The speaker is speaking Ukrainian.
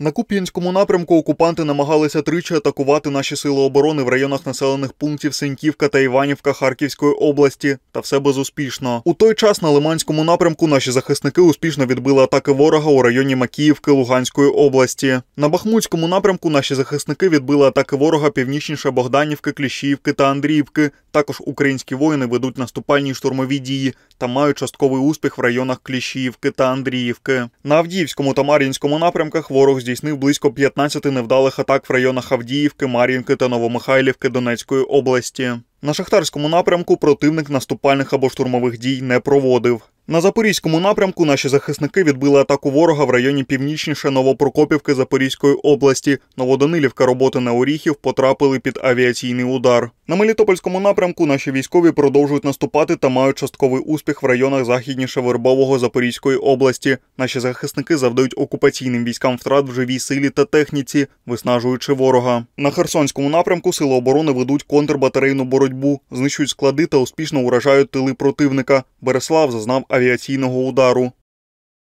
На Куп'янському напрямку окупанти намагалися тричі атакувати наші сили оборони в районах населених пунктів Сеньківка та Іванівка Харківської області, та все безуспішно. У той час на Лиманському напрямку наші захисники успішно відбили атаки ворога у районі Макіївки Луганської області. На Бахмутському напрямку наші захисники відбили атаки ворога північніше Богданівки, Кліщіївки та Андріївки. Також українські воїни ведуть наступальні штурмові дії та мають частковий успіх в районах Кліщіївки та Андріївки. На Авдіївському та Мар'їнському напрямках ворог здійснив близько 15 невдалих атак в районах Авдіївки, Мар'їнки та Новомихайлівки Донецької області. На шахтарському напрямку противник наступальних або штурмових дій не проводив. На запорізькому напрямку наші захисники відбили атаку ворога в районі північніше Новопрокопівки Запорізької області. Новоданилівка роботи на Оріхів потрапили під авіаційний удар. На Мелітопольському напрямку наші військові продовжують наступати та мають частковий успіх в районах західніше Вербового Запорізької області. Наші захисники завдають окупаційним військам втрат в живій силі та техніці, виснажуючи ворога. На Херсонському напрямку сили оборони ведуть контрбатарейну боротьбу, знищують склади та успішно уражають тили противника. Береслав зазнав авіаційного удару.